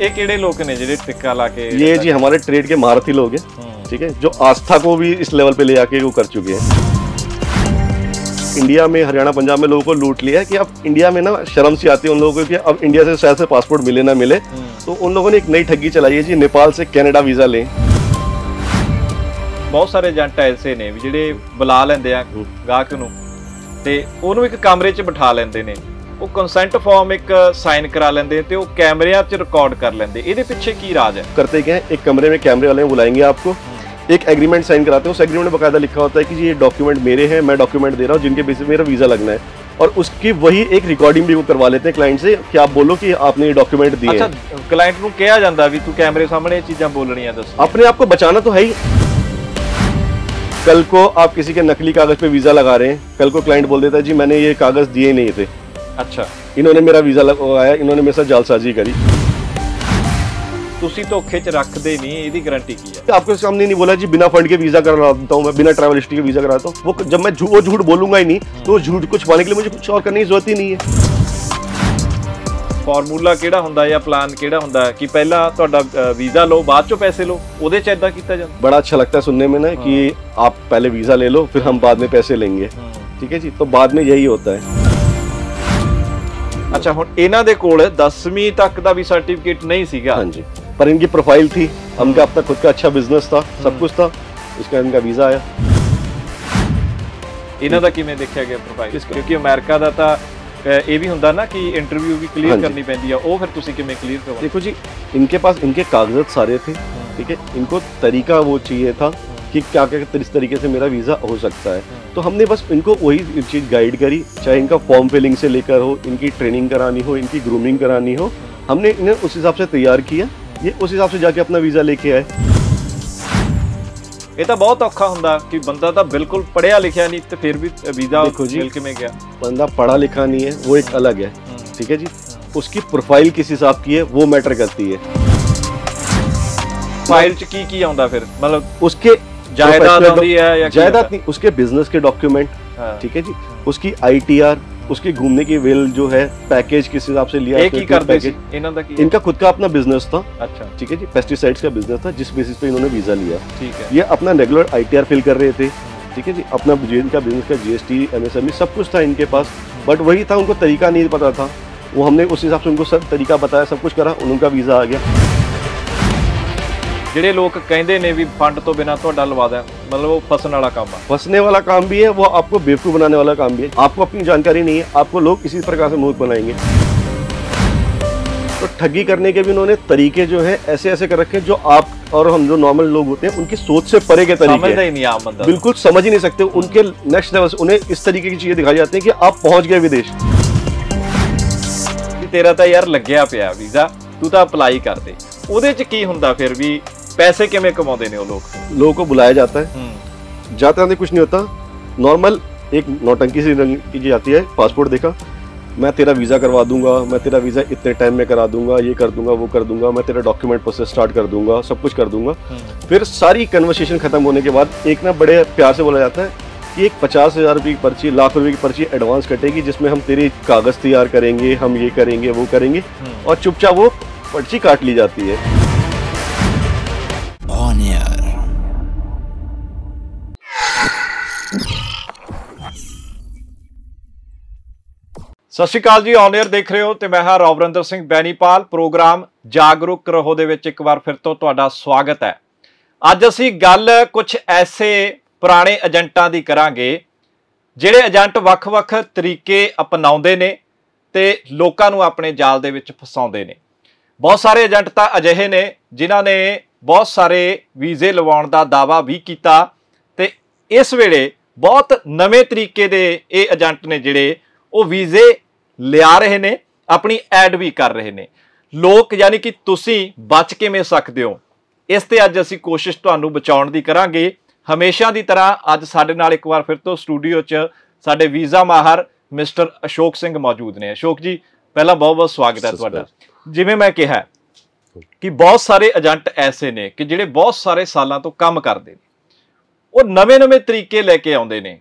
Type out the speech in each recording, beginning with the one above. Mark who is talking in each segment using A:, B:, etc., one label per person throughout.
A: ये जी
B: हमारे ट्रेड के महारथी लोग हैं हम्म। ठीक है जो आस्था को भी इस लेवल पे ले आके वो कर चुके हैं इंडिया में हरियाणा पंजाब में लोगों को लूट लिया है कि अब इंडिया में ना शर्म सी आती है उन लोगों को कि अब इंडिया से शायद से पासपोर्ट मिले ना मिले हम्म। तो उन लोगों ने एक नई ठगी चलाई है जी नेपाल से कैनेडा वीज़ा लें
A: बहुत सारे ਏਜੰਟ ऐसे ने ਵੀ बुला ਬੁਲਾ ਲੈਂਦੇ ਆ ਗਾਹਕ ਨੂੰ ਤੇ ਉਹਨੂੰ ਇੱਕ ਕਮਰੇ ਉਹ ਕੰਸੈਂਟ ਫਾਰਮ ਇੱਕ ਸਾਈਨ ਕਰਾ ਲੈਂਦੇ ਤੇ ਉਹ ਕੈਮਰਿਆਂ 'ਚ ਰਿਕਾਰਡ ਕਰ ਲੈਂਦੇ ਇਹਦੇ ਪਿੱਛੇ ਕੀ ਰਾਜ है
B: करते क्या है एक कमरे में कैमरे वाले बुलाएंगे आपको एक एग्रीमेंट साइन कराते हैं उस एग्रीमेंट में बकायदा लिखा होता है कि ये डॉक्यूमेंट मेरे हैं मैं डॉक्यूमेंट दे रहा हूँ जिनके बेसिस मेरा वीज़ा लगना है और उसकी वही एक रिकॉर्डिंग भी वो करवा लेते हैं क्लाइंट से कि आप बोलो कि आपने ये डॉक्यूमेंट दिए
A: अच्छा क्लाइंट को क्या ਕਿਹਾ भी तू कैमरे सामने ये चीज़ें ਚੀਜ਼ਾਂ ਬੋਲਣੀਆਂ ਦੱਸ
B: अपने आप को बचाना तो है ही कल को आप किसी के नकली कागज पे वीजा लगा रहे हैं कल को क्लाइंट बोल देता है जी मैंने ये कागज दिए नहीं थे अच्छा इन्होंने मेरा वीजा लगवाया इन्होंने मेरे साथ जालसाजी करी ਜਾਲਸਾਜ਼ੀ
A: ਕਰੀ ਤੁਸੀਂ ਧੋਖੇ 'ਚ ਰੱਖਦੇ है
B: आपके सामने नहीं बोला जी बिना फंड के वीजा कराता हूँ मैं बिना ट्रैवल हिस्ट्री के वीजा कराता हूँ वो जब मैं वो झूठ बोलूंगा ही नहीं तो झूठ को छुपाने के लिए मुझे कुछ और करने की जरूरत ही नहीं है
A: फॉर्मूला केड़ा ਹੁੰਦਾ या प्लान केड़ा ਹੁੰਦਾ कि पहला तो ਵੀਜ਼ਾ ਲਓ ਬਾਅਦ ਚੋਂ ਪੈਸੇ ਲਓ ਉਹਦੇ ਚ ਇਦਾਂ
B: बड़ा अच्छा लगता है सुनने में ना कि हाँ। आप पहले वीज़ा ले लो फिर हम बाद में पैसे लेंगे हाँ। ठीक है जी तो बाद में यही होता है अच्छा हम इन्हों को दसवीं तक का भी सर्टिफिकेट नहीं हाँ जी पर इनकी प्रोफाइल थी उनका अपना खुद का अच्छा बिजनेस था सब कुछ था इसका इनका वीजा आया
A: इन्हों का किमें देखा गया प्रोफाइल क्योंकि अमेरिका का तो यह भी होंगे ना कि इंटरव्यू भी क्लीयर करनी पैंती है वह फिर तुम किमें क्लीयर करो देखो जी
B: इनके पास इनके कागजात सारे थे ठीक है इनको तरीका वो चाहिए था कि क्या क्या किस तरीके से मेरा वीज़ा हो सकता है तो हमने बस इनको वही चीज़ गाइड करी चाहे इनका फॉर्म फिलिंग से लेकर हो इनकी ट्रेनिंग करानी हो इनकी ग्रूमिंग करानी हो हमने इन्हें उस हिसाब से तैयार किया ये उस हिसाब से जाके अपना वीज़ा लेके आए
A: ये तो बहुत औखा होंगे कि बंदा तो बिल्कुल पढ़िया लिखा नहीं तो फिर भी वीज़ा ਮਿਲ ਕਿਵੇਂ ਗਿਆ बंदा
B: पढ़ा लिखा नहीं है वो एक अलग है हम्म। ठीक है जी उसकी प्रोफाइल किस हिसाब की है वो मैटर करती है
A: फाइल च की की आंदा फिर मतलब उसके तो जायदाद नहीं
B: उसके बिजनेस के डॉक्यूमेंट हाँ। ठीक है जी उसकी आईटीआर उसके घूमने की वेल जो है पैकेज किस हिसाब से लिया एक ही तो कर पैकेज इनका खुद का अपना बिजनेस था अच्छा ठीक है जी पेस्टिसाइड्स का बिजनेस था जिस बेसिस पे इन्होंने वीजा लिया ठीक है ये अपना रेगुलर आईटीआर फिल कर रहे थे ठीक है जी अपना इनका बिजनेस का जीएसटी एमएसएमई e, सब कुछ था इनके पास बट वही था उनको तरीका नहीं पता था वो हमने उस हिसाब से उनको सब तरीका बताया सब कुछ करा उनका वीज़ा आ गया
A: जो लोग कहते हैं भी फंड तो बिना ਬਿਨਾ ਤੁਹਾਡਾ ਲਵਾਦਾ मतलब वो फसने वाला काम है
B: फसने वाला काम भी है वो आपको बेवकूफ़ बनाने वाला काम भी है आपको अपनी जानकारी नहीं है आपको लोग इसी प्रकार से मूर्ख बनाएंगे तो ठगी करने के भी उन्होंने तरीके जो है ऐसे ऐसे कर रखे जो आप और हम जो नॉर्मल लोग होते हैं उनकी सोच से परे के तरीके समझ
A: नहीं आप मतलब बिल्कुल
B: समझ ही नहीं सकते उनके नेक्स्ट लेवल उन्हें इस तरीके की चीज़ें दिखाई जाती है कि आप पहुंच गए
A: विदेश तेरा तो यार ਯਾਰ ਲੱਗਿਆ ਪਿਆ ਵੀਜ਼ਾ ਤੂੰ ਤਾਂ ਅਪਲਾਈ ਕਰ ਦੇ ਉਹਦੇ ਚ ਕੀ ਹੁੰਦਾ ਫਿਰ पैसे ਕਿਵੇਂ कमा देने लोग
B: लोगों को बुलाया जाता है हम्म। जाते आते कुछ नहीं होता नॉर्मल एक नौटंकी सी रंग की जाती है पासपोर्ट देखा मैं तेरा वीज़ा करवा दूंगा मैं तेरा वीज़ा इतने टाइम में करा दूंगा ये कर दूंगा वो कर दूंगा मैं तेरा डॉक्यूमेंट प्रोसेस स्टार्ट कर दूंगा सब कुछ कर दूंगा हम्म। फिर सारी कन्वर्सेशन खत्म होने के बाद एक ना बड़े प्यार से बोला जाता है कि एक पचास हज़ार रुपये की पर्ची लाख रुपये की पर्ची एडवांस कटेगी जिसमें हम तेरे कागज़ तैयार करेंगे हम ये करेंगे वो करेंगे हम्म। और चुपचाप वो पर्ची काट ली जाती है
A: ਸਤਿ ਸ਼੍ਰੀ ਅਕਾਲ ਜੀ ਔਨ 에ਅਰ ਦੇਖ ਰਹੇ ਹੋ ਤੇ ਮੈਂ ਹਾਂ ਰੌਵਰਿੰਦਰ ਸਿੰਘ ਬੈਣੀਪਾਲ ਪ੍ਰੋਗਰਾਮ ਜਾਗਰੂਕ ਰਹੋ ਦੇ ਵਿੱਚ ਇੱਕ ਵਾਰ ਫਿਰ ਤੋਂ ਤੁਹਾਡਾ ਸਵਾਗਤ ਹੈ ਅੱਜ ਅਸੀਂ ਗੱਲ ਕੁਝ ਐਸੇ ਪੁਰਾਣੇ ਏਜੰਟਾਂ ਦੀ ਕਰਾਂਗੇ ਜਿਹੜੇ ਏਜੰਟ ਵੱਖ-ਵੱਖ ਤਰੀਕੇ ਅਪਣਾਉਂਦੇ ਨੇ ਤੇ ਲੋਕਾਂ ਨੂੰ ਆਪਣੇ ਜਾਲ ਦੇ ਵਿੱਚ ਫਸਾਉਂਦੇ ਨੇ ਬਹੁਤ ਸਾਰੇ ਏਜੰਟ ਤਾਂ ਅਜਿਹੇ ਨੇ ਜਿਨ੍ਹਾਂ ਨੇ ਬਹੁਤ ਸਾਰੇ ਵੀਜ਼ੇ ਲਵਾਉਣ ਦਾ ਦਾਵਾ ਵੀ ਕੀਤਾ ਤੇ ਇਸ ਵੇਲੇ ਬਹੁਤ ਨਵੇਂ ਤਰੀਕੇ ਦੇ ਇਹ ਏਜੰਟ ਨੇ ਜਿਹੜੇ ਉਹ ਵੀਜ਼ੇ ਲਿਆ ਰਹੇ ਨੇ ਆਪਣੀ ਐਡ ਵੀ ਕਰ ਰਹੇ ਨੇ ਲੋਕ ਯਾਨੀ ਕਿ ਤੁਸੀਂ ਬਚ ਕਿਵੇਂ ਸਕਦੇ ਹੋ ਇਸ ਤੇ ਅੱਜ ਅਸੀਂ ਕੋਸ਼ਿਸ਼ ਤੁਹਾਨੂੰ ਬਚਾਉਣ ਦੀ ਕਰਾਂਗੇ ਹਮੇਸ਼ਾ ਦੀ ਤਰ੍ਹਾਂ ਅੱਜ ਸਾਡੇ ਨਾਲ ਇੱਕ ਵਾਰ ਫਿਰ ਤੋਂ ਸਟੂਡੀਓ 'ਚ ਸਾਡੇ ਵੀਜ਼ਾ ਮਾਹਰ ਮਿਸਟਰ ਅਸ਼ੋਕ ਸਿੰਘ ਮੌਜੂਦ ਨੇ ਅਸ਼ੋਕ ਜੀ ਪਹਿਲਾਂ ਬਹੁਤ-ਬਹੁਤ ਸਵਾਗਤ ਹੈ ਤੁਹਾਡਾ ਜਿਵੇਂ ਮੈਂ ਕਿਹਾ ਕਿ ਬਹੁਤ ਸਾਰੇ ਏਜੰਟ ਐਸੇ ਨੇ ਕਿ ਜਿਹੜੇ ਬਹੁਤ ਸਾਰੇ ਸਾਲਾਂ ਤੋਂ ਕੰਮ ਕਰਦੇ ਨੇ ਉਹ ਨਵੇਂ-ਨਵੇਂ ਤਰੀਕੇ ਲੈ ਕੇ ਆਉਂਦੇ ਨੇ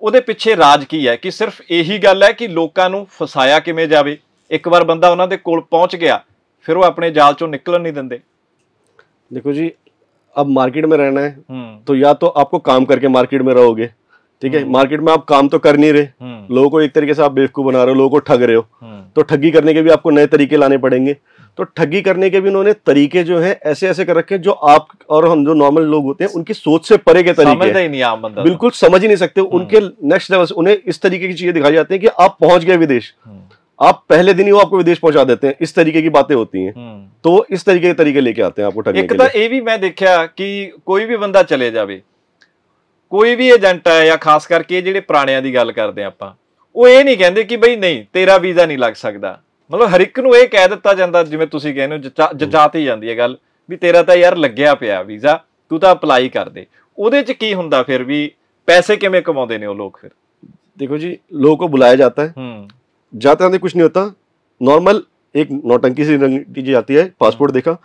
A: ਉਹਦੇ ਪਿੱਛੇ ਰਾਜ ਕੀ ਹੈ ਕਿ ਸਿਰਫ ਇਹੀ ਗੱਲ ਹੈ ਕਿ ਲੋਕਾਂ ਨੂੰ ਫਸਾਇਆ ਕਿਵੇਂ ਜਾਵੇ ਇੱਕ ਵਾਰ ਬੰਦਾ ਉਹਨਾਂ ਦੇ ਕੋਲ ਪਹੁੰਚ ਗਿਆ ਫਿਰ ਉਹ ਆਪਣੇ ਜਾਲ ਚੋਂ ਨਿਕਲਣ
B: देखो जी अब मार्केट में रहना है तो या तो आपको काम करके मार्केट में रहोगे ठीक है मार्केट में आप काम तो कर नहीं रहे लोगों को एक तरीके से आप बेवकूफ बना रहे हो लोगों को ठग रहे हो तो ठगी करने के भी आपको नए तरीके लाने पड़ेंगे तो ठगी करने के भी उन्होंने तरीके जो है ऐसे ऐसे कर रखे जो आप और हम जो नॉर्मल लोग होते हैं उनकी सोच से परे के तरीके समझ नहीं
A: आप मतलब बिल्कुल
B: समझ ही नहीं सकते हम्म। उनके नेक्स्ट लेवल उन्हें इस तरीके की चीजें दिखाई जाती है कि आप पहुंच गए विदेश हम्म। आप पहले दिन ही वो आपको विदेश पहुंचा देते हैं इस तरीके की बातें होती हैं हम्म। तो इस तरीके के तरीके लेके आते हैं आपको ठगने एक तो
A: ये भी मैं देखा कि कोई भी बंदा चले जावे कोई भी ਏਜੰਟ या खास करके ਕਰਕੇ ਜਿਹੜੇ की गल करते हैं आप ਉਹ ਇਹ ਨਹੀਂ ਕਹਿੰਦੇ ਕਿ ਬਈ नहीं ਤੇਰਾ ਵੀਜ਼ਾ ਨਹੀਂ ਲੱਗ ਮਤਲਬ ਹਰ ਇੱਕ ਨੂੰ ਇਹ ਕਹਿ ਦਿੱਤਾ ਜਾਂਦਾ ਜਿਵੇਂ ਤੁਸੀਂ ਕਹਿੰਦੇ ਹੋ ਹੀ ਜਾਂਦੀ ਹੈ ਗੱਲ ਵੀ ਤੇਰਾ ਤਾਂ ਯਾਰ ਲੱਗਿਆ ਪਿਆ ਵੀਜ਼ਾ ਤੂੰ ਤਾਂ ਅਪਲਾਈ ਕਰ ਦੇ ਉਹਦੇ ਚ ਕੀ ਹੁੰਦਾ ਫਿਰ ਵੀ ਪੈਸੇ ਕਿਵੇਂ ਕਮਾਉਂਦੇ ਨੇ ਉਹ ਲੋਕ ਫਿਰ ਦੇਖੋ
B: ਜੀ ਲੋਕ ਉਹ ਬੁਲਾਇਆ ਜਾਂਦਾ ਹੈ ਹੂੰ ਤਾਂ ਦੇ ਕੁਝ ਨਹੀਂ ਹੁੰਦਾ ਨਾਰਮਲ ਇੱਕ ਨੋਟੰਕੀ ਸੀ ਰੰਗੀ ਜੀ ਜਾਂਦੀ ਹੈ ਪਾਸਪੋਰਟ ਦੇਖਾ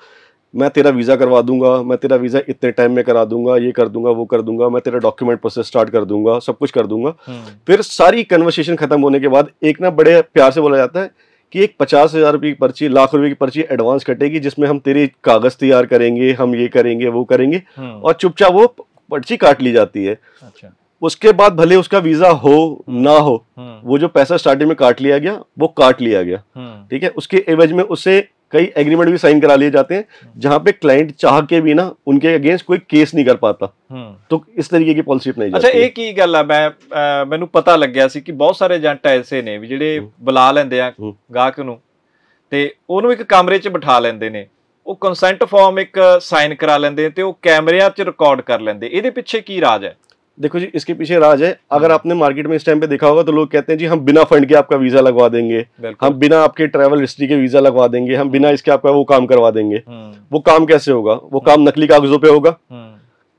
B: ਮੈਂ ਤੇਰਾ ਵੀਜ਼ਾ ਕਰਵਾ ਦੂੰਗਾ ਮੈਂ ਤੇਰਾ ਵੀਜ਼ਾ ਇਤਨੇ ਟਾਈਮ ਮੇ ਕਰਾ ਦੂੰਗਾ ਇਹ ਕਰ ਦੂੰਗਾ ਉਹ ਕਰ ਦੂੰਗਾ ਮੈਂ ਤੇਰਾ ਡਾਕੂਮੈਂਟ ਪ੍ਰੋਸੈਸ ਸਟਾਰਟ ਕਰ ਦੂੰਗਾ ਸਭ ਕੁਝ ਕਰ ਦੂੰਗਾ ਫਿਰ ਸਾਰੀ ਕਨਵਰਸੇਸ਼ਨ ਖਤਮ ਹੋਣੇ ਕੇ ਬਾਅਦ ਇੱਕ ਨਾ ਬੜੇ ਪਿਆਰ ਸੇ ਬੋਲਿਆ ਜਾਂਦਾ ਹੈ कि एक पचास हज़ार रुपये की पर्ची लाख रुपए की पर्ची एडवांस कटेगी जिसमें हम तेरे कागज़ तैयार करेंगे हम ये करेंगे वो करेंगे हम्म। और चुपचाप वो पर्ची काट ली जाती है अच्छा। उसके बाद भले उसका वीजा हो हम्म। ना हो हम्म। वो जो पैसा स्टार्टिंग में काट लिया गया वो काट लिया गया ठीक है उसके एवज में उसे कई एग्रीमेंट भी साइन करा लिए जाते हैं जहां पे क्लाइंट चाह के भी ना उनके अगेंस्ट कोई केस नहीं कर ਪਾਤਾ ਤੋ ਇਸ ਤਰੀਕੇ ਦੀ ਪਾਲਿਸੀ ਅਪਣਾਈ ਜਾਂਦੀ ਅੱਛਾ ਇਹ
A: ਕੀ ਗੱਲ ਆ ਮੈਂ ਮੈਨੂੰ ਪਤਾ ਲੱਗਿਆ ਸੀ ਕਿ ਬਹੁਤ ਸਾਰੇ ਏਜੰਟ ਐਸੇ ਨੇ ਵੀ ਜਿਹੜੇ ਬੁਲਾ ਲੈਂਦੇ ਆ ਗਾਹਕ ਨੂੰ ਤੇ ਉਹਨੂੰ ਇੱਕ ਕਮਰੇ 'ਚ ਬਿਠਾ ਲੈਂਦੇ ਨੇ ਉਹ ਕੰਸੈਂਟ ਫਾਰਮ ਇੱਕ ਸਾਈਨ ਕਰਾ ਲੈਂਦੇ ਤੇ ਉਹ ਕੈਮਰਿਆਂ 'ਚ ਰਿਕਾਰਡ ਕਰ ਲੈਂਦੇ ਇਹਦੇ ਪਿੱਛੇ ਕੀ ਰਾਜ ਹੈ
B: देखो जी इसके पीछे राज है अगर हाँ। आपने मार्केट में इस टाइम पे देखा होगा तो लोग कहते हैं जी हम बिना फंड के आपका वीजा लगवा देंगे हम बिना आपके ट्रैवल हिस्ट्री के वीजा लगवा देंगे हम बिना हाँ। इसके आपका वो काम करवा देंगे हाँ। वो काम कैसे होगा वो काम नकली कागजों पे होगा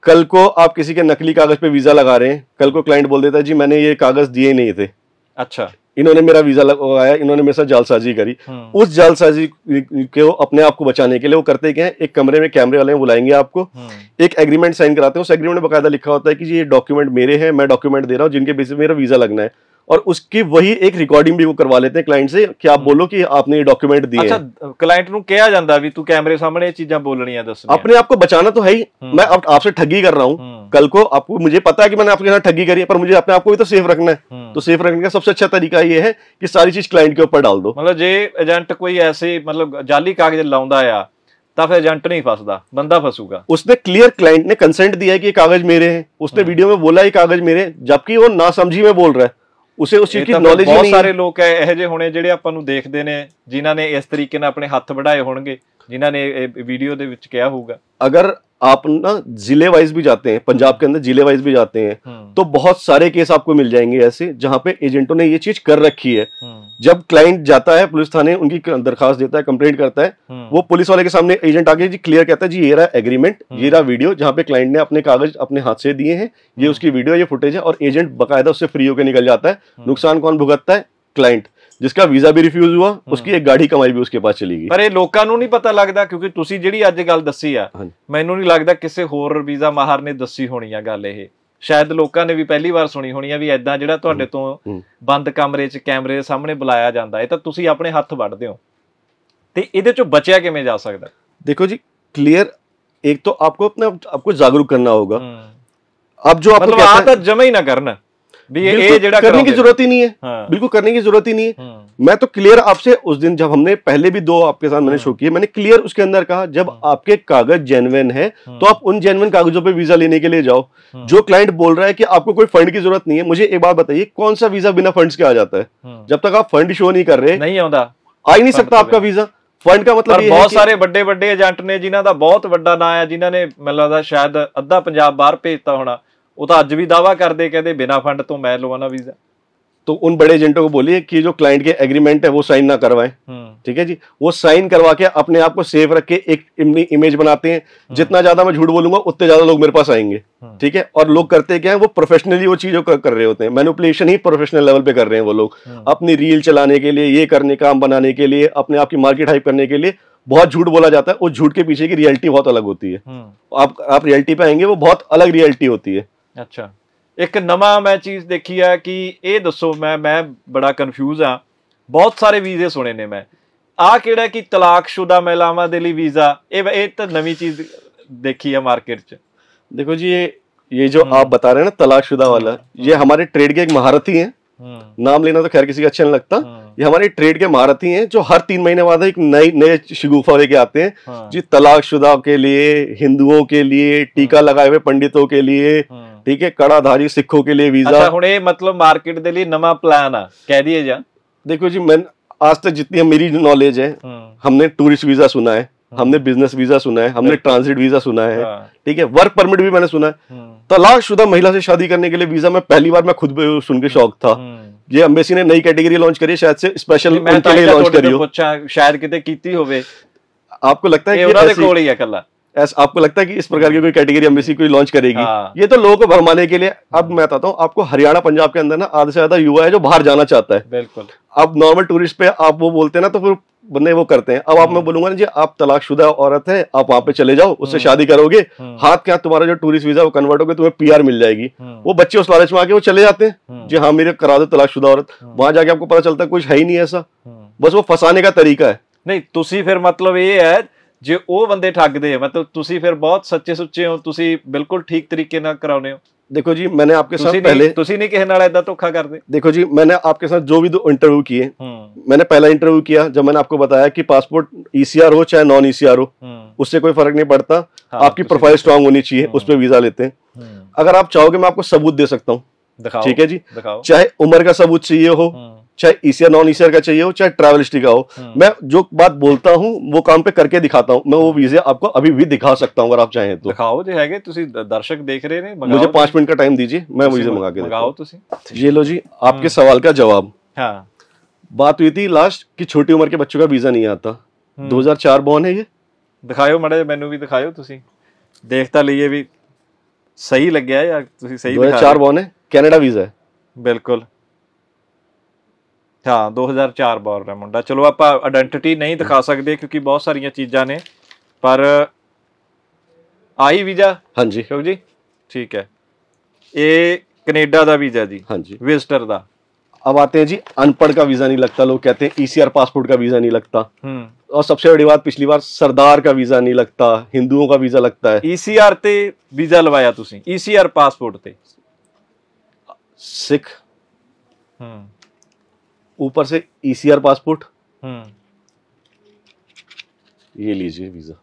B: कल को आप किसी के नकली कागज पे वीजा लगा रहे हैं कल को क्लाइंट बोल देता है जी मैंने ये कागज दिए नहीं थे अच्छा इन्होंने मेरा वीजा लगाया इन्होंने मेरे साथ जालसाजी करी हाँ। उस जालसाजी के अपने आप को बचाने के लिए वो करते क्या है एक कमरे में कैमरे वाले बुलाएंगे आपको हाँ। एक एग्रीमेंट साइन कराते हैं उस एग्रीमेंट में बाकायदा लिखा होता है कि ये डॉक्यूमेंट मेरे हैं मैं डॉक्यूमेंट दे रहा हूँ जिनके बेसिस मेरा वीजा लगना है और उसकी वही एक ਰਿਕਾਰਡਿੰਗ ਵੀ ਉਹ ਕਰਵਾ ਲੈਂਦੇ ਕਲਾਇੰਟ ਸੇ ਕਿ ਆਪ ਬੋਲੋ ਕਿ ਆਪਨੇ डॉक्यूमेंट ਡਾਕੂਮੈਂਟ ਦਿਏ
A: क्लाइंट ਕਲਾਇੰਟ ਨੂੰ ਕਿਹਾ ਜਾਂਦਾ ਵੀ ਤੂੰ ਕੈਮਰੇ ਸਾਹਮਣੇ ਇਹ ਚੀਜ਼ਾਂ ਬੋਲਣੀਆਂ ਦੱਸਣੀਆਂ
B: अपने आप को बचाना तो है ही हम्म। मैं अब आपसे ठगी कर रहा हूँ हम्म। कल को आपको मुझे पता है कि मैंने आपके साथ ठगी करी है पर मुझे अपने आप भी तो सेफ रखना है हम्म। तो सेफ रखने का सबसे अच्छा तरीका ये है कि सारी चीज क्लाइंट के ऊपर डाल दो
A: मतलब जे एजेंट कोई ऐसे मतलब जाली कागज लाਉਂਦਾ ਆ ਤਾਂ ਫਿਰ ਏਜੰਟ ਨਹੀਂ ਫਸਦਾ ਬੰਦਾ ਫਸੂਗਾ
B: ਉਸਨੇ ਕਲੀਅਰ ਕਲਾਇੰਟ ਨੇ ਕੰਸੈਂਟ ਦਿਆ ਹੈ ਕਿ ਇਹ ਕਾਗਜ਼ ਮੇਰੇ ਹੈ ਉਸਨੇ ਵੀਡੀਓ में बोला ये कागज मेरे जबकि वो ना समझी में बोल रहा है ਉਸੇ ਉਸ ਚੀਜ਼ ਦੀ ਨੌਲੇਜ ਨਹੀਂ ਬਹੁਤ ਸਾਰੇ
A: ਲੋਕ ਐ ਇਹੋ ਜਿਹੇ ਹੋਣੇ ਜਿਹੜੇ ਆਪਾਂ ਨੂੰ ਦੇਖਦੇ ਨੇ ਜਿਨ੍ਹਾਂ ਨੇ ਇਸ ਤਰੀਕੇ ਨਾਲ ਆਪਣੇ ਹੱਥ ਵੜਾਏ ਹੋਣਗੇ जिन्होंने वीडियो क्या होगा
B: अगर आप ना जिले वाइज भी जाते हैं पंजाब के अंदर जिले वाइज भी जाते हैं तो बहुत सारे केस आपको मिल जाएंगे ऐसे जहां पे एजेंटों ने ये चीज कर रखी है जब क्लाइंट जाता है पुलिस थाने उनकी दरखास्त देता है कंप्लेंट करता है वो पुलिस वाले के सामने एजेंट आगे जी क्लियर कहता है जी ये रहा एग्रीमेंट ये रहा वीडियो जहाँ पे क्लाइंट ने अपने कागज अपने हाथ से दिए हैं ये उसकी वीडियो ये फुटेज है और एजेंट बाकायदा उससे फ्री होकर निकल जाता है नुकसान कौन भुगतता है क्लाइंट ਜਿਸਕਾ ਵੀਜ਼ਾ ਵੀ ਰਿਫਿਊਜ਼ ਹੁਆ ਉਸकी ਇੱਕ ਗਾੜੀ ਕਮਾਈ ਵੀ ਉਸਕੇ ਪਾਸ ਚਲੀ ਗਈ ਪਰ
A: ਇਹ ਲੋਕਾਂ ਨੂੰ ਨਹੀਂ ਪਤਾ ਲੱਗਦਾ ਕਿਉਂਕਿ ਤੁਸੀਂ ਜਿਹੜੀ ਅੱਜ ਗੱਲ ਦੱਸੀ ਆ ਮੈਨੂੰ ਨਹੀਂ ਲੱਗਦਾ ਕਿਸੇ ਹੋਰ ਵੀਜ਼ਾ ਮਾਹਰ ਨੇ ਦੱਸੀ ਹੋਣੀ ਆ ਗੱਲ ਇਹ ਸ਼ਾਇਦ ਲੋਕਾਂ ਨੇ ਵੀ ਪਹਿਲੀ ਵਾਰ ਸੁਣੀ ਹੋਣੀ ਆ ਵੀ ਐਦਾਂ ਜਿਹੜਾ ਤੁਹਾਡੇ ਤੋਂ ਬੰਦ ਕਮਰੇ 'ਚ ਕੈਮਰੇ ਦੇ ਸਾਹਮਣੇ ਬੁਲਾਇਆ ਜਾਂਦਾ ਇਹ ਤਾਂ ਤੁਸੀਂ ਆਪਣੇ ਹੱਥ ਵੱਢਦੇ ਹੋ ਤੇ ਇਹਦੇ 'ਚੋਂ ਬਚਿਆ ਕਿਵੇਂ ਜਾ ਸਕਦਾ
B: ਦੇਖੋ ਜੀ ਕਲੀਅਰ ਇੱਕ ਤਾਂ ਆਪਕੋ ਆਪਣੇ ਆਪਕੋ ਜਾਗਰੂਕ ਕਰਨਾ ਹੋਗਾ आप जो आपको मतलब आता जमा ਹੀ ਨਾ ਕਰਨਾ करने की जरूरत ही नहीं है हाँ। बिल्कुल करने की जरूरत ही नहीं है हाँ। मैं तो क्लियर आपसे उस दिन जब हमने पहले भी दो आपके साथ मैंने शो हाँ। किए मैंने क्लियर उसके अंदर कहा जब हाँ। आपके कागज जेनवन है तो आप उन जेनुअन कागजों पर वीजा लेने के लिए जाओ जो क्लाइंट बोल रहा है कि आपको कोई फंड की जरूरत नहीं है मुझे एक बात बताइए कौन सा वीजा बिना फंड के आ जाता है जब तक आप फंड शो नहीं कर रहे नहीं आता आ ही नहीं सकता आपका वीजा फंड का मतलब बहुत सारे
A: बड़े बड़े एजेंट ने जिन्हों का बहुत ਬਹੁਤ ना है जिन्होंने मतलब शायद अद्धा पंजाब ਸ਼ਾਇਦ भेजता होना वो तो आज भी दावा कर दे कहते बिना फंड तो मैं लवाना वीजा
B: तो उन बड़े एजेंटों को बोलिए कि जो क्लाइंट के एग्रीमेंट है वो साइन ना करवाए हम्म। ठीक है जी वो साइन करवा के अपने आप को सेफ रख के एक इमेज बनाते हैं हम्म। जितना ज्यादा मैं झूठ बोलूंगा उतने ज्यादा लोग मेरे पास आएंगे हम्म। ठीक है और लोग करते क्या है वो प्रोफेशनली वो चीजों कर, कर रहे होते हैं मैनुपुलेशन ही प्रोफेशनल लेवल पे कर रहे हैं वो लोग अपनी रील चलाने के लिए ये करने काम बनाने के लिए अपने आप की मार्केट हाइप करने के लिए बहुत झूठ बोला जाता है उस झूठ के पीछे की रियलिटी बहुत अलग होती है आप आप रियलिटी पे आएंगे वो बहुत अलग रियलिटी होती है
A: ਅੱਛਾ ਇੱਕ ਨਵਾਂ ਮੈਂ ਚੀਜ਼ ਦੇਖੀ ਆ ਕਿ ਇਹ ਦੱਸੋ ਮੈਂ ਮੈਂ ਬੜਾ ਕਨਫਿਊਜ਼ ਆ ਬਹੁਤ ਸਾਰੇ ਵੀਜ਼ੇ ਸੁਣੇ ਨੇ ਮੈਂ ਆ ਕਿਹੜਾ ਕਿ ਤਲਾਕशुदा ਮਹਿਲਾਵਾਂ ਦੇ ਲਈ ਵੀਜ਼ਾ ਇਹ ਇਹ ਤਾਂ ਨਵੀਂ ਚੀਜ਼ देखी है मार्केट हाँ। तो च देखो जी ये ये जो
B: आप बता रहे हैं ना तलाकशुदा वाला हम्म। ये हमारे ट्रेड के एक महारत ही है हम्म। नाम लेना तो खैर किसी का अच्छा नहीं लगता हम्म। ये हमारे ट्रेड के महारत ही हैं जो हर तीन महीने बाद एक नई नए शगुफा लेके आते हैं हाँ। जी तलाकशुदा के लिए हिंदुओं के लिए टीका लगाए हुए पंडितों के लिए ਠੀਕ ਹੈ ਕੜਾਧਾਰੀ ਸਿੱਖੋ ਕੇ ਲਈ ਵੀਜ਼ਾ ਅੱਛਾ ਹੁਣ
A: ਇਹ ਮਤਲਬ ਮਾਰਕੀਟ ਦੇ ਲਈ ਨਵਾਂ ਪਲਾਨ ਆ ਕਹਿ ਦਈਏ ਜਾਂ
B: देखो जी मैं आज तक जितनी मेरी नॉलेज है हम्म। हमने टूरिस्ट वीजा हम्म। सुना है हमने बिजनेस वीजा सुना है हमने ट्रांसिट वीजा सुना है ठीक है वर्क परमिट भी मैंने सुना है हम्म। तलाकशुदा महिला से शादी करने के लिए वीजा में पहली बार मैं खुद सुन के शौक था ये अम्बेसी ने नई कैटेगरी लॉन्च करी शायद से स्पेशल उनके तो लिए लॉन्च करी हो
A: तो हाँ, शायद कितने ਕੀਤੀ ਹੋਵੇ आपको लगता है कि ऐसी
B: ऐसा आपको लगता है कि इस प्रकार की कोई कैटेगरी एमबीसी कोई लॉन्च करेगी हाँ। ये तो लोगों को भरमाने के लिए अब मैं बताता हूँ आपको हरियाणा पंजाब के अंदर ना आधा से ज्यादा युवा है जो बाहर जाना चाहता है बिल्कुल अब नॉर्मल टूरिस्ट पे आप वो बोलते हैं ना तो फिर बंदे वो करते हैं अब आप हम्म। मैं बोलूंगा ना जी आप तलाकशुदा औरत है आप वहां पे चले जाओ उससे हम्म। शादी करोगे हम्म। हाथ के हाथ तुम्हारा जो टूरिस्ट वीजा वो कन्वर्ट होगा तुम्हें पीआर मिल जाएगी वो बच्चे उस लालच में आके वो चले जाते हैं जी हाँ मेरे करा दो तलाकशुदा औरत वहां जाके आपको पता चलता है कुछ है ही नहीं ऐसा बस वो फंसाने का तरीका है
A: नहीं तुसी फिर मतलब ये है जे वह बंदे ਠੱਗਦੇ ਆ मतलब तुम फिर बहुत सच्चे सुचे हो तुम बिल्कुल ठीक तरीके कराने देखो जी मैंने आपके साथ नहीं, पहले तुसी नहीं कहने वाला इतना धोखा कर दे
B: देखो जी मैंने आपके साथ जो भी दो इंटरव्यू किए मैंने पहला इंटरव्यू किया जब मैंने आपको बताया कि पासपोर्ट ईसीआर हो चाहे नॉन ईसीआर हो उससे कोई फर्क नहीं पड़ता हाँ, आपकी प्रोफाइल स्ट्रांग होनी चाहिए उस पर वीजा लेते हैं अगर आप चाहोगे मैं आपको सबूत दे सकता हूँ ठीक है जी चाहे उम्र का सबूत चाहिए हो चाहे ईसीआर नॉन ईसीआर का चाहिए हो चाहे ट्रैवल हिस्ट्री का हो हाँ। मैं जो बात बोलता हूँ वो काम पे करके दिखाता हूँ मैं वो हाँ। वीजे आपको अभी भी दिखा सकता हूँ अगर आप चाहें तो दिखाओ
A: जो तो है दर्शक देख रहे हैं मुझे तो। पांच
B: मिनट का टाइम दीजिए मैं वीजे मंगा के दिखाओ ये लो जी आपके हाँ। सवाल का जवाब बात हुई थी लास्ट की छोटी उम्र के बच्चों का वीजा नहीं आता 2004 हम्म। बॉन है ये
A: ਦਿਖਾਇਓ ਮੜਾ ਜਿਹਾ भी ਵੀ ਦਿਖਾਇਓ देखता ਦੇਖ भी सही लग गया ਲੱਗਿਆ ਜਾਂ ਤੁਸੀਂ ਸਹੀ ਦਿਖਾ चार बोन है ਕੈਨੇਡਾ वीजा है बिल्कुल ਹਾਂ 2004 ਬੋਰਨ ਹੈ ਮੁੰਡਾ ਚਲੋ ਆਪਾਂ ਆਇਡੈਂਟੀਟੀ ਨਹੀਂ ਦਿਖਾ ਸਕਦੇ ਕਿਉਂਕਿ ਬਹੁਤ ਸਾਰੀਆਂ ਚੀਜ਼ਾਂ ਨੇ ਪਰ ਆਈ ਵੀਜ਼ਾ ਹਾਂਜੀ ਸ਼ੋਕ ਜੀ ठीक है ये कनेडा का वीजा जी हाँ जी विजिटर का
B: अब आते हैं जी अनपढ़ का वीजा नहीं लगता लोग कहते हैं ईसीआर e पासपोर्ट का वीजा नहीं लगता हम्म। और सबसे बड़ी बात पिछली बार सरदार का वीजा नहीं लगता हिंदुओं का वीजा लगता है ईसीआर e ते वीजा लवाया ਤੁਸੀਂ ईसीआर पासपोर्ट ते सिख
A: हम्म।
B: ऊपर से ईसीआर पासपोर्ट ये लीजिए वीजा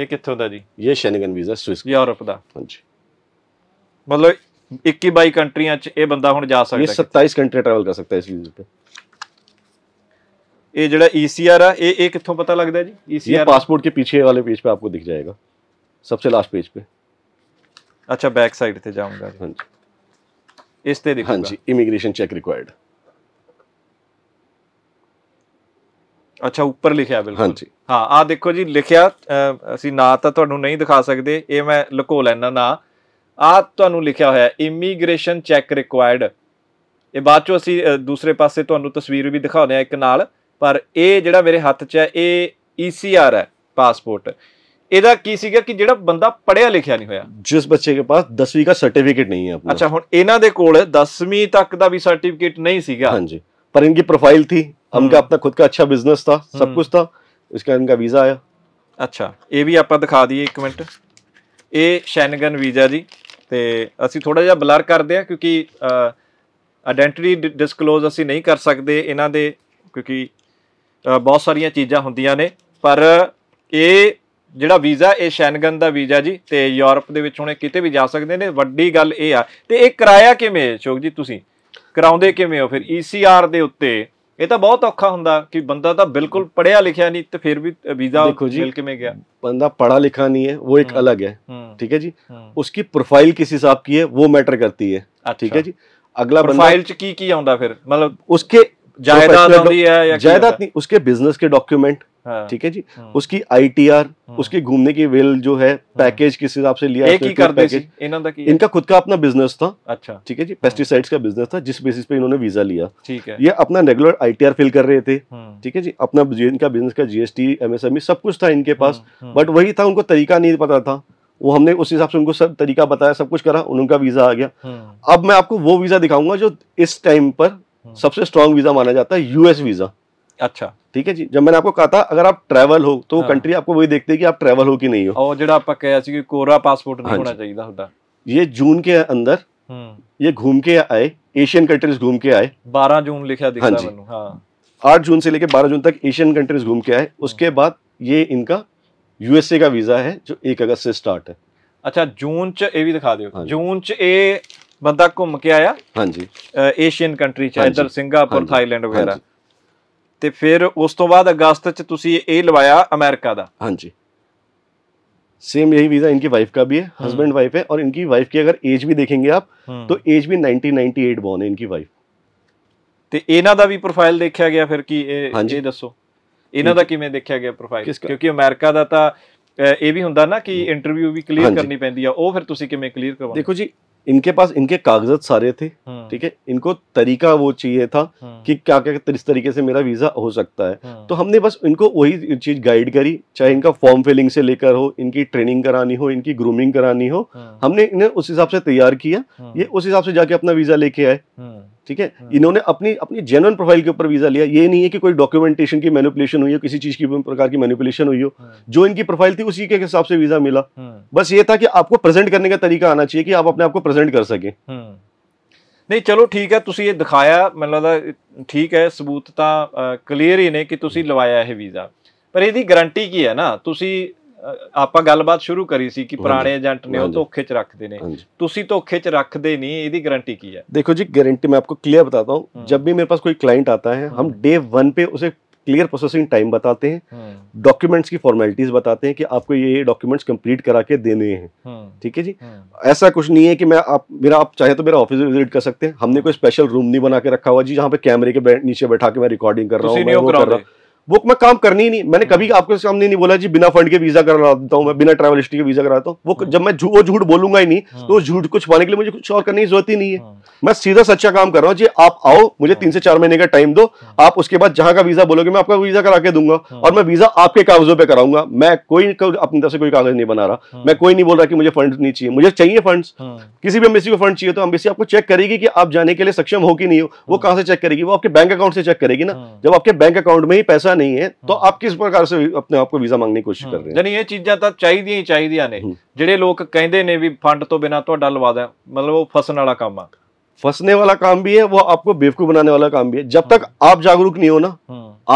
A: ਇਹ ਕਿੱਥੋਂ ਦਾ ਜੀ ਇਹ ਸ਼ੈਨਗਨ ਵੀਜ਼ਾ ਸਵਿਸ ਯੂਰਪ ਦਾ ਹਾਂਜੀ ਮਤਲਬ 21 22 ਕੰਟਰੀਆਂ ਚ ਇਹ ਬੰਦਾ ਹੁਣ ਜਾ ਸਕਦਾ ਹੈ
B: ਇਹ 27 ਕੰਟਰੀ ਟਰੈਵਲ ਕਰ ਸਕਦਾ ਹੈ ਇਸ ਵੀਜ਼ੇ ਤੇ
A: ਇਹ ਜਿਹੜਾ ईसीआर ਆ ਇਹ ਇਹ ਕਿੱਥੋਂ ਪਤਾ ਲੱਗਦਾ ਜੀ ईसीआर ਇਹ ਪਾਸਪੋਰਟ
B: ਕੇ ਪਿੱਛੇ ਵਾਲੇ ਪੇਜ पे आपको दिख जाएगा सबसे लास्ट पेज पे
A: अच्छा बैक साइड ਤੇ ਜਾਊਂਗਾ ਹਾਂਜੀ ਇਸ ਤੇ ਦਿਖੂਗਾ ਹਾਂਜੀ ਇਮੀਗ੍ਰੇਸ਼ਨ ਚੈੱਕ ਰਿਕੁਆਇਰਡ ਅੱਛਾ ਉੱਪਰ ਲਿਖਿਆ ਬਿਲਕੁਲ ਹਾਂਜੀ ਹਾਂ ਆ ਦੇਖੋ ਜੀ ਲਿਖਿਆ ਅਸੀਂ ਨਾਂ ਤਾਂ ਤੁਹਾਨੂੰ ਨਹੀਂ ਦਿਖਾ ਸਕਦੇ ਇਹ ਮੈਂ ਲਕੋ ਲੈਣਾ ਨਾ ਆ ਤੁਹਾਨੂੰ ਲਿਖਿਆ ਹੋਇਆ ਇਮੀਗ੍ਰੇਸ਼ਨ ਚੈੱਕ ਰਿਕੁਆਇਰਡ ਇਹ ਬਾਅਦ ਚੋਂ ਅਸੀਂ ਦੂਸਰੇ ਪਾਸੇ ਤੁਹਾਨੂੰ ਤਸਵੀਰ ਵੀ ਦਿਖਾਉਂਦੇ ਆ ਇੱਕ ਨਾਲ ਪਰ ਇਹ ਜਿਹੜਾ ਮੇਰੇ ਹੱਥ 'ਚ ਹੈ ਇਹ ਈਸੀਆਰ e ਹੈ ਪਾਸਪੋਰਟ ਇਹਦਾ ਕੀ ਸੀਗਾ ਕਿ ਜਿਹੜਾ ਬੰਦਾ ਪੜਿਆ ਲਿਖਿਆ ਨਹੀਂ ਹੋਇਆ
B: ਜਿਸ ਬੱਚੇ ਕੇ ਪਾਸ 10ਵੀਂ ਦਾ ਸਰਟੀਫਿਕੇਟ ਨਹੀਂ ਹੈ ਆਪਣਾ ਅੱਛਾ
A: ਹੁਣ ਇਹਨਾਂ ਦੇ ਕੋਲ 10ਵੀਂ ਤੱਕ ਦਾ ਵੀ ਸਰਟੀਫਿਕੇਟ ਨਹੀਂ ਸੀਗਾ ਹਾਂਜੀ ਪਰ ਦੀ ਪ੍ਰੋਫਾਈਲ
B: ਥੀ ਆਪਣਾ ਖੁਦ ਦਾ ਅੱਛਾ ਬਿਜ਼ਨਸ बिजनेस ਸਭ ਕੁਝ कुछ ਇਸ ਕਾਰਨ ਦਾ ਵੀਜ਼ਾ ਆਇਆ
A: ਅੱਛਾ ਇਹ ਵੀ ਆਪਾਂ ਦਿਖਾ ਦਈਏ ਇੱਕ ਮਿੰਟ ਇਹ ਸ਼ੈਨਗਨ ਵੀਜ਼ਾ ਜੀ ਤੇ ਅਸੀਂ ਥੋੜਾ ਜਿਹਾ ਬਲਰ ਕਰਦੇ ਆ ਕਿਉਂਕਿ ਆਇਡੈਂਟੀਟੀ ਡਿਸਕਲੋਜ਼ ਅਸੀਂ ਨਹੀਂ ਕਰ ਸਕਦੇ ਇਹਨਾਂ ਦੇ ਕਿਉਂਕਿ ਬਹੁਤ ਸਾਰੀਆਂ ਚੀਜ਼ਾਂ ਹੁੰਦੀਆਂ ਨੇ ਪਰ ਇਹ ਜਿਹੜਾ ਵੀਜ਼ਾ ਇਹ ਸ਼ੈਨਗਨ ਦਾ ਵੀਜ਼ਾ ਜੀ ਤੇ ਯੂਰਪ ਦੇ ਵਿੱਚ ਹੁਣੇ ਕਿਤੇ ਵੀ ਜਾ ਸਕਦੇ ਨੇ ਵੱਡੀ ਗੱਲ ਇਹ ਆ ਤੇ ਇਹ ਕਿਰਾਇਆ ਕਿਵੇਂ ਸ਼ੋਕ ਜੀ ਤੁਸੀਂ ਕਰਾਉਂਦੇ ਕਿਵੇਂ ਹੋ ਫਿਰ ECR ਦੇ ਉੱਤੇ ਇਹ ਤਾਂ ਬਹੁਤ ਔਖਾ ਹੁੰਦਾ ਕਿ ਬੰਦਾ ਤਾਂ ਬਿਲਕੁਲ ਪੜਿਆ ਲਿਖਿਆ ਨਹੀਂ ਤੇ ਫਿਰ ਵੀ ਵੀਜ਼ਾ ਮਿਲ ਕਿਵੇਂ ਗਿਆ
B: ਬੰਦਾ ਪੜਾ ਲਿਖਾ ਨਹੀਂ ਹੈ ਉਹ ਇੱਕ ਅਲੱਗ ਹੈ ਠੀਕ ਹੈ ਜੀ ਉਸकी ਪ੍ਰੋਫਾਈਲ ਕਿਸ ਹਿਸਾਬ ਕੀ ਹੈ ਉਹ ਮੈਟਰ ਕਰਤੀ ਹੈ ਠੀਕ ਹੈ ਜੀ ਅਗਲਾ ਬੰਦਾ ਪ੍ਰੋਫਾਈਲ
A: ਚ ਕੀ ਕੀ ਆਉਂਦਾ ਫਿਰ ਮਤਲਬ ਉਸਕੇ ਜਾਇਦਾਦ ਆਉਂਦੀ ਹੈ ਜਾਂ ਜਾਇਦਾਦ ਨਹੀਂ
B: ਉਸਕੇ ਬਿਜ਼ਨਸ ਕੇ ਡਾਕੂਮੈਂਟ हाँ। ठीक है जी हम्म। उसकी आईटीआर हम्म। उसकी घूमने की वेल जो है पैकेज हम्म। किस हिसाब से लिया एक ही तो कर पैकेज इनका खुद का अपना बिजनेस था अच्छा ठीक है जी पेस्टिसाइड्स का बिजनेस था जिस बेसिस पे इन्होंने वीजा लिया ठीक है ये अपना रेगुलर आईटीआर फिल कर रहे थे ठीक है जी अपना इनका बिजनेस का जीएसटी एमएसएमई e, सब कुछ था इनके पास बट वही था उनको तरीका नहीं पता था वो हमने उस हिसाब से उनको सब तरीका बताया सब कुछ करा उनका वीजा आ गया अब मैं आपको वो वीजा दिखाऊंगा जो इस टाइम पर सबसे स्ट्रॉन्ग वीजा माना जाता है यूएस वीजा अच्छा ठीक है जी जब मैंने आपको कहा था अगर आप ट्रैवल हो तो कंट्री हाँ। आपको वही देखते हैं कि आप ट्रैवल हो कि नहीं हो
A: और ਉਹ आपका ਆਪਾਂ ਕਹਿਆ कोरा पासपोर्ट नहीं हाँ होना चाहिए ਹੋਣਾ ਚਾਹੀਦਾ ਹੁੰਦਾ
B: ਇਹ ਜੂਨ ये घूम के आए एशियन कंट्रीज घूम के आए
A: 12 जून लिखा दिखा हाँ मैंने हाँ
B: 8 जून से लेके 12 जून तक एशियन कंट्रीज घूम के आए हम्म। उसके बाद ये इनका यूएसए का वीजा है जो 1 अगस्त से स्टार्ट है
A: अच्छा जून च ये भी दिखा दियो हाँ जून च ये बंदा घूम के आया हाँ जी एशियन कंट्री चाहे इधर सिंगापुर हाँ थाईलैंड वगैरह ਤੇ ਫਿਰ ਉਸ ਤੋਂ ਬਾਅਦ ਅਗਸਤ ਚ ਤੁਸੀਂ ਇਹ ਲਵਾਇਆ ਅਮਰੀਕਾ ਦਾ
B: ਹਾਂਜੀ ਸੇਮ ਇਹੀ ਵੀਜ਼ਾ ਇਨਕੀ ਵਾਈਫ ਦਾ ਵੀ ਹੈ ਹਸਬੰਡ ਵਾਈਫ ਹੈ ਔਰ ਇਨਕੀ ਵਾਈਫ ਕੀ ਅਗਰ ਏਜ ਵੀ ਦੇਖੇਂਗੇ ਆਪ ਤਾਂ ਏਜ ਵੀ 1998 ਬੌਰਨ ਹੈ ਇਨਕੀ ਵਾਈਫ
A: ਤੇ ਇਹਨਾਂ ਦਾ ਵੀ ਪ੍ਰੋਫਾਈਲ ਦੇਖਿਆ ਗਿਆ ਫਿਰ ਕੀ ਇਹ ਜੀ ਦੱਸੋ ਇਹਨਾਂ ਦਾ ਕਿਵੇਂ ਦੇਖਿਆ ਗਿਆ ਪ੍ਰੋਫਾਈਲ ਕਿਉਂਕਿ ਅਮਰੀਕਾ ਦਾ ਤਾਂ ਇਹ ਵੀ ਹੁੰਦਾ ਨਾ ਕਿ ਇੰਟਰਵਿਊ ਵੀ ਕਲੀਅਰ ਕਰਨੀ ਪੈਂਦੀ ਆ ਉਹ ਫਿਰ ਤੁਸੀਂ ਕਿਵੇਂ ਕਲੀਅਰ ਕਰਵਾਉਂਦੇ ਦੇਖੋ ਜੀ
B: इनके पास इनके कागजात सारे थे हम्म। ठीक है इनको तरीका वो चाहिए था हम्म। कि क्या क्या किस तरीके से मेरा वीजा हो सकता है हम्म। तो हमने बस इनको वही चीज गाइड करी चाहे इनका फॉर्म फिलिंग से लेकर हो इनकी ट्रेनिंग करानी हो इनकी ग्रूमिंग करानी हो हमने इन्हें उस हिसाब से तैयार किया ये उस हिसाब से जाके अपना वीजा लेके आए ठीक है हाँ। इन्होंने अपनी अपनी जेनुअन प्रोफाइल के ऊपर वीजा लिया ये नहीं है कि कोई डॉक्यूमेंटेशन की मैनिपुलेशन हुई हो किसी चीज की प्रकार की मैनिपुलेशन हुई हो हाँ। जो इनकी प्रोफाइल थी उसी के हिसाब से वीजा मिला हाँ। बस ये था कि आपको प्रेजेंट करने का तरीका आना चाहिए कि आप अपने आप को प्रेजेंट कर सके
A: नहीं चलो ठीक है तुम ये दिखाया मैं लगता ठीक है सबूत तो क्लीयर ही ने कि लवाया है वीजा पर यदि गरंटी की है ना ਨਾ ਆਪਾਂ ਗੱਲਬਾਤ ਸ਼ੁਰੂ ਕਰੀ ਸੀ ਕਿ ਪੁਰਾਣੇ ਏਜੰਟ ਨੇ ਉਹ ਧੋਖੇ 'ਚ ਰੱਖਦੇ ਨੇ ਤੁਸੀਂ ਧੋਖੇ 'ਚ ਰੱਖਦੇ ਨਹੀਂ ਇਹਦੀ ਗਾਰੰਟੀ ਕੀ है
B: देखो जी गारंटी मैं आपको क्लियर बताता हूँ जब भी मेरे पास कोई क्लाइंट आता है हम डे वन पे उसे क्लियर प्रोसेसिंग टाइम बताते हैं डॉक्यूमेंट्स की फॉर्मेलिटीज बताते हैं कि आपको ये डॉक्यूमेंट्स कंप्लीट करा के देने हैं ठीक है जी ऐसा कुछ नहीं है कि मैं आप मेरा आप चाहे तो मेरा ऑफिस विजिट कर सकते हैं हमने कोई स्पेशल रूम नहीं बना के रखा हुआ जी जहाँ पे कैमरे के नीचे बैठा के मैं रिकॉर्डिंग कर रहा हूँ बुक में काम करनी ही नहीं मैंने कभी आपके सामने नहीं बोला जी बिना फंड के वीजा करा देता हूँ मैं बिना ट्रैवल हिस्ट्री के वीजा कराता हूँ वो हाँ। जब मैं वो झूठ बोलूंगा ही नहीं हाँ। तो उस झूठ को छुपाने के लिए मुझे कुछ और करने की जरूरत ही नहीं है हाँ। मैं सीधा सच्चा काम कर रहा हूँ जी आप आओ मुझे तीन से चार महीने का टाइम दो आप उसके बाद जहां का वीजा बोलोगे मैं आपका वीजा करा के दूंगा और मैं वीजा आपके कागजों पर कराऊंगा मैं कोई अपनी तरफ से कोई कागज नहीं बना रहा मैं कोई नहीं बोल रहा कि मुझे फंड नहीं चाहिए मुझे चाहिए फंड किसी भी एम्बेसी को फंड चाहिए तो एम्बेसी आपको चेक करेगी कि आप जाने के लिए सक्षम हो कि नहीं हो वो कहां से चेक करेगी वो आपके बैंक अकाउंट से चेक करेगी ना जब आपके बैंक अकाउंट में ही पैसा वीजा नहीं है तो हाँ। आप किस प्रकार से अपने आप को वीजा मांगने की कोशिश हाँ। कर
A: रहे हैं ये ਚੀਜ਼ਾਂ तो चाहिए ही चाहिए हम्म। ने ਜਿਹੜੇ लोग ਕਹਿੰਦੇ ਨੇ ਵੀ ਫੰਡ ਤੋਂ ਬਿਨਾ ਤੁਹਾਡਾ ਲਵਾ ਦਾਂ ਮਤਲਬ ਉਹ ਫਸਣ ਵਾਲਾ ਕੰਮ ਆ
B: फंसने वाला काम भी है वो आपको बेवकूफ बनाने वाला काम भी है जब हाँ। तक आप जागरूक नहीं हो ना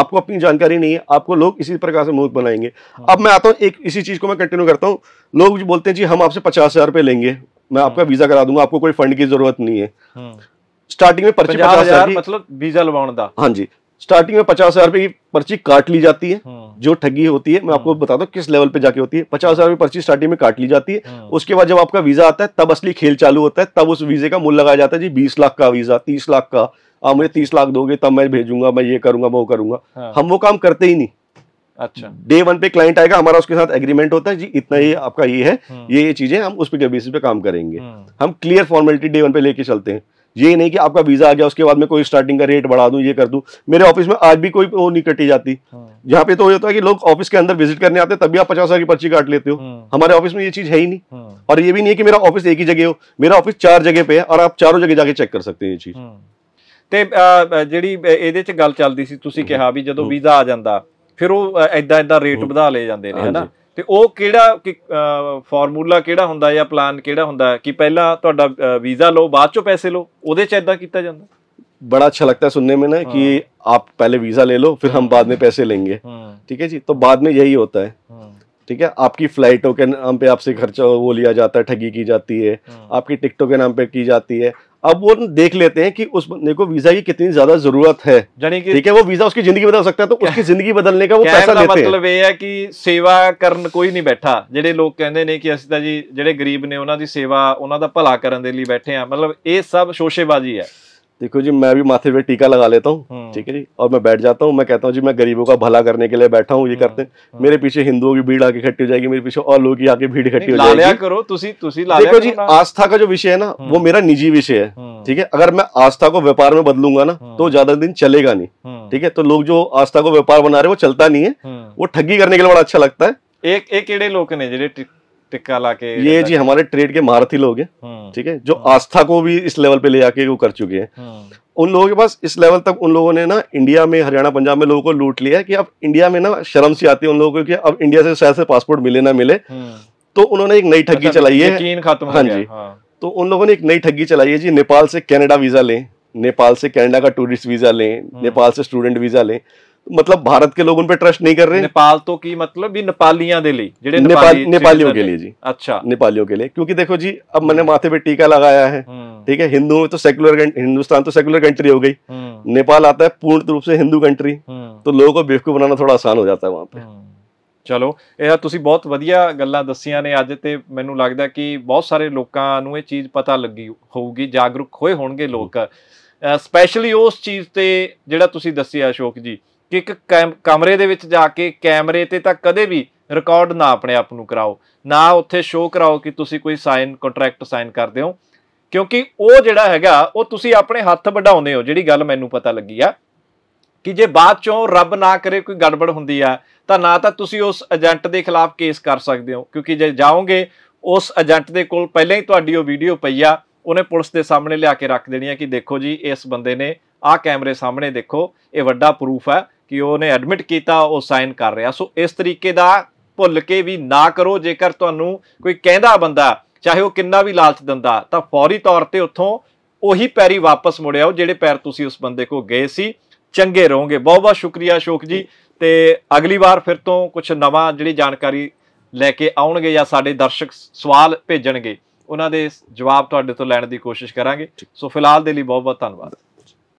B: आपको अपनी जानकारी नहीं है आपको लोग इसी प्रकार से मूर्ख बनाएंगे अब मैं आता हूँ एक इसी चीज को मैं कंटिन्यू करता हूँ लोग जो बोलते हैं जी हम आपसे पचास हजार रुपए लेंगे मैं आपका वीजा करा दूंगा आपको कोई फंड की जरूरत नहीं है स्टार्टिंग में पर्ची पचास हजार
A: मतलब वीजा लवाण का हाँ
B: जी स्टार्टिंग में पचास हजार रुपए की पर्ची काट ली जाती है हाँ। जो ठगी होती है मैं आपको हाँ। बता दू किस लेवल पे जाके होती है पचास हजार पर्ची स्टार्टिंग में काट ली जाती है हाँ। उसके बाद जब आपका वीजा आता है तब असली खेल चालू होता है तब उस वीजे का मूल्य लगाया जाता है जी बीस लाख का वीजा तीस लाख का आप मुझे तीस लाख दोगे तब मैं भेजूंगा मैं ये करूंगा वो करूंगा हम वो काम करते ही नहीं अच्छा डे वन पे क्लाइंट आएगा हमारा उसके साथ एग्रीमेंट होता है जी इतना ही आपका ये है ये ये चीजें हम उस पे बेसिस पे काम करेंगे हम क्लियर फॉर्मेलिटी डे वन पे लेके चलते हैं ये नहीं कि आपका वीजा आ गया उसके बाद मैं कोई स्टार्टिंग का रेट बढ़ा दूं ये कर दूं मेरे ऑफिस में आज भी कोई वो नहीं कटी जाती यहाँ पे तो हो है कि लोग ऑफिस के अंदर विजिट करने आते हैं तभी आप पचास हजार की पर्ची काट लेते हो हाँ। हमारे ऑफिस में ये चीज है ही नहीं हाँ। और ये भी नहीं है कि मेरा ऑफिस एक ही जगह हो मेरा ऑफिस चार जगह पे है और आप चारों जगह जाके चेक कर सकते हैं ये चीज
A: ਤੇ ਜਿਹੜੀ ਇਹਦੇ ਚ ਗੱਲ ਚੱਲਦੀ ਸੀ ਤੁਸੀਂ ਕਿਹਾ ਵੀ ਜਦੋਂ ਵੀਜ਼ਾ ਆ ਜਾਂਦਾ ਫਿਰ ਉਹ ਐਦਾਂ ਐਦਾਂ ਰੇਟ ਵਧਾ ਲਏ ਜਾਂਦੇ ਨੇ ਹਨਾ ਤੇ ਉਹ ਕਿਹੜਾ ਕਿ ਫਾਰਮੂਲਾ ਕਿਹੜਾ ਹੁੰਦਾ ਜਾਂ ਪਲਾਨ ਕਿਹੜਾ ਹੁੰਦਾ ਕਿ ਪਹਿਲਾਂ ਤੁਹਾਡਾ ਵੀਜ਼ਾ ਲਓ ਬਾਅਦ ਚੋਂ ਪੈਸੇ ਲਓ ਉਹਦੇ ਚ ਇਦਾਂ ਕੀਤਾ ਜਾਂਦਾ
B: ਬੜਾ ਅੱਛਾ ਲੱਗਦਾ ਸੁਣਨੇ ਮੈਂ ਨਾ ਕਿ ਆਪ ਪਹਿਲੇ ਵੀਜ਼ਾ ਲੈ ਲਓ ਫਿਰ ਹਮ ਬਾਅਦ ਮੇ ਪੈਸੇ ਲੇਂਗੇ ਠੀਕ ਹੈ ਜੀ ਤੋਂ ਬਾਅਦ ਮੇ ਯਹੀ ਹੋਤਾ ਹੈ ठीक है आपकी फ्लाइटों के नाम पे आपसे खर्चा वो लिया जाता है ठगी की जाती है हाँ। आपकी टिकटों के नाम पे की जाती है अब वो देख लेते हैं कि उस बंदे को वीजा की कितनी ज्यादा जरूरत है ठीक है वो वीजा उसकी जिंदगी बदल सकता है तो उसकी जिंदगी बदलने का वो पैसा लेते मतलब
A: ये है कि सेवा ਕਰਨ ਕੋਈ ਨਹੀਂ ਬੈਠਾ ਜਿਹੜੇ ਲੋਕ ਕਹਿੰਦੇ ਨੇ ਕਿ ਅਸੀਂ ਤਾਂ ਜੀ ਜਿਹੜੇ ਗਰੀਬ ਨੇ ਉਹਨਾਂ ਦੀ ਸੇਵਾ ਉਹਨਾਂ ਦਾ ਭਲਾ ਕਰਨ ਦੇ ਲਈ ਬੈਠੇ ਆ ਮਤਲਬ ਇਹ
B: देखो जी मैं भी माथे पे टीका लगा लेता हूँ हम्म। ठीक है जी और मैं बैठ जाता हूँ मैं कहता हूँ जी मैं गरीबों का भला करने के लिए बैठा हूँ ये हम्म, करते हैं हम्म। मेरे पीछे हिंदुओं की भीड़ आके इकट्ठी हो जाएगी मेरे पीछे और लोग आके भीड़ इकट्ठी हो जाएगी
A: करो तुसी तुसी देखो जी
B: आस्था का जो विषय है ना वो मेरा निजी विषय है ठीक है अगर मैं आस्था को व्यापार में बदलूंगा ना तो ज्यादा दिन चलेगा नहीं ठीक है तो लोग जो आस्था को व्यापार बना रहे वो चलता नहीं है वो ठगी करने के लिए बड़ा अच्छा लगता है
A: एक एक लोग ने जो टिक्का ला के ये जी हमारे
B: ट्रेड के महारथी लोग हैं हम्म। ठीक है जो हाँ। आस्था को भी इस लेवल पे ले जाके वो कर चुके हैं हम्म। उन लोगों के पास इस लेवल तक उन लोगों ने ना इंडिया में हरियाणा पंजाब में लोगों को लूट लिया है कि अब इंडिया में ना शर्म सी आती है उन लोगों को कि अब इंडिया से शायद से पासपोर्ट मिले ना मिले हम्म। तो उन्होंने एक नई ठगी मतलब चलाई है हाँ जी हाँ। तो उन लोगों ने एक नई ठगी चलाई है जी नेपाल से कैनेडा वीजा लें नेपाल से कैनेडा का टूरिस्ट वीजा लें नेपाल से स्टूडेंट वीजा लें ਮਤਲਬ ਭਾਰਤ ਦੇ ਲੋਕ ਉਨ ਪੇ ਟਰਸਟ ਨਹੀਂ ਕਰ ਰਹੇ
A: ਨੇਪਾਲ ਤੋਂ ਕੀ ਮਤਲਬ ਇਹ ਨੇਪਾਲੀਆਂ ਦੇ ਲਈ ਜਿਹੜੇ ਨੇਪਾਲੀ ਨੇਪਾਲੀਆਂ ਦੇ ਲਈ
B: ਜੀ अच्छा नेपालियों के लिए क्योंकि देखो जी अब मैंने माथे पे टीका लगाया है ठीक है हिंदू में तो सेकुलर हिंदुस्तान तो सेकुलर कंट्री हो गई नेपाल आता है पूर्ण रूप से हिंदू कंट्री तो लोगों को बेवकूफ बनाना थोड़ा आसान हो जाता है वहां पे
A: ਚਲੋ ਇਹ ਤੁਸੀਂ ਬਹੁਤ ਵਧੀਆ ਗੱਲਾਂ ਦੱਸੀਆਂ ਨੇ ਅੱਜ ਤੇ ਮੈਨੂੰ ਲੱਗਦਾ ਕਿ ਬਹੁਤ ਸਾਰੇ ਲੋਕਾਂ ਨੂੰ ਇਹ ਚੀਜ਼ ਪਤਾ ਲੱਗੀ ਹੋਊਗੀ ਜਾਗਰੂਕ ਹੋਏ ਹੋਣਗੇ ਲੋਕ ਸਪੈਸ਼ਲੀ ਉਸ ਚੀਜ਼ ਤੇ ਜਿਹੜਾ ਤੁਸੀਂ ਦੱਸਿਆ ਅਸ਼ੋਕ ਜੀ ਕਿ ਇੱਕ ਕਮਰੇ ਦੇ ਵਿੱਚ ਜਾ ਕੇ ਕੈਮਰੇ ਤੇ ਤਾਂ ਕਦੇ ਵੀ ਰਿਕਾਰਡ ਨਾ ਆਪਣੇ ਆਪ ਨੂੰ ਕਰਾਓ ਨਾ ਉੱਥੇ ਸ਼ੋਅ ਕਰਾਓ ਕਿ ਤੁਸੀਂ ਕੋਈ ਸਾਈਨ ਕੰਟਰੈਕਟ ਸਾਈਨ ਕਰਦੇ ਹੋ ਕਿਉਂਕਿ ਉਹ ਜਿਹੜਾ ਹੈਗਾ ਉਹ ਤੁਸੀਂ ਆਪਣੇ ਹੱਥ ਵਢਾਉਂਦੇ ਹੋ ਜਿਹੜੀ ਗੱਲ ਮੈਨੂੰ ਪਤਾ ਲੱਗੀ ਆ ਕਿ ਜੇ ਬਾਅਦ ਚੋਂ ਰੱਬ ਨਾ ਕਰੇ ਕੋਈ ਗੜਬੜ ਹੁੰਦੀ ਆ ਤਾਂ ਨਾ ਤਾਂ ਤੁਸੀਂ ਉਸ ਏਜੰਟ ਦੇ ਖਿਲਾਫ ਕੇਸ ਕਰ ਸਕਦੇ ਹੋ ਕਿਉਂਕਿ ਜੇ ਜਾਓਗੇ ਉਸ ਏਜੰਟ ਦੇ ਕੋਲ ਪਹਿਲਾਂ ਹੀ ਤੁਹਾਡੀ ਉਹ ਵੀਡੀਓ ਪਈ ਆ ਉਹਨੇ ਪੁਲਿਸ ਦੇ ਸਾਹਮਣੇ ਲਿਆ ਕੇ ਰੱਖ ਦੇਣੀ ਆ ਕਿ ਦੇਖੋ ਜੀ ਇਸ ਬੰਦੇ ਨੇ ਆ ਕੈਮਰੇ ਸਾਹਮਣੇ ਦੇਖੋ ਇਹ ਵੱਡਾ ਪ੍ਰੂਫ ਹੈ ਕਿ ਉਹਨੇ ਐਡਮਿਟ ਕੀਤਾ ਉਹ ਸਾਈਨ ਕਰ ਰਿਹਾ ਸੋ ਇਸ ਤਰੀਕੇ ਦਾ ਭੁੱਲ ਕੇ ਵੀ ਨਾ ਕਰੋ ਜੇਕਰ ਤੁਹਾਨੂੰ ਕੋਈ ਕਹਿੰਦਾ ਬੰਦਾ ਚਾਹੇ ਉਹ ਕਿੰਨਾ ਵੀ ਲਾਲਚ ਦਿੰਦਾ ਤਾਂ ਫੌਰੀ ਤੌਰ ਤੇ ਉੱਥੋਂ ਉਹੀ ਪੈਰੀ ਵਾਪਸ ਉਹ ਜਿਹੜੇ ਪੈਰ ਤੁਸੀਂ ਉਸ ਬੰਦੇ ਕੋ ਗਏ ਸੀ ਚੰਗੇ ਰਹੋਗੇ ਬਹੁਤ ਬਹੁਤ ਸ਼ੁਕਰੀਆ ਸ਼ੋਕ ਜੀ ਤੇ ਅਗਲੀ ਵਾਰ ਫਿਰ ਤੋਂ ਕੁਝ ਨਵਾਂ ਜਿਹੜੀ ਜਾਣਕਾਰੀ ਲੈ ਕੇ ਆਉਣਗੇ ਜਾਂ ਸਾਡੇ ਦਰਸ਼ਕ ਸਵਾਲ ਭੇਜਣਗੇ ਉਹਨਾਂ ਦੇ ਜਵਾਬ ਤੁਹਾਡੇ ਤੋਂ ਲੈਣ ਦੀ ਕੋਸ਼ਿਸ਼ ਕਰਾਂਗੇ ਸੋ ਫਿਲਹਾਲ ਦੇ ਲਈ ਬਹੁਤ ਬਹੁਤ ਧੰਨਵਾਦ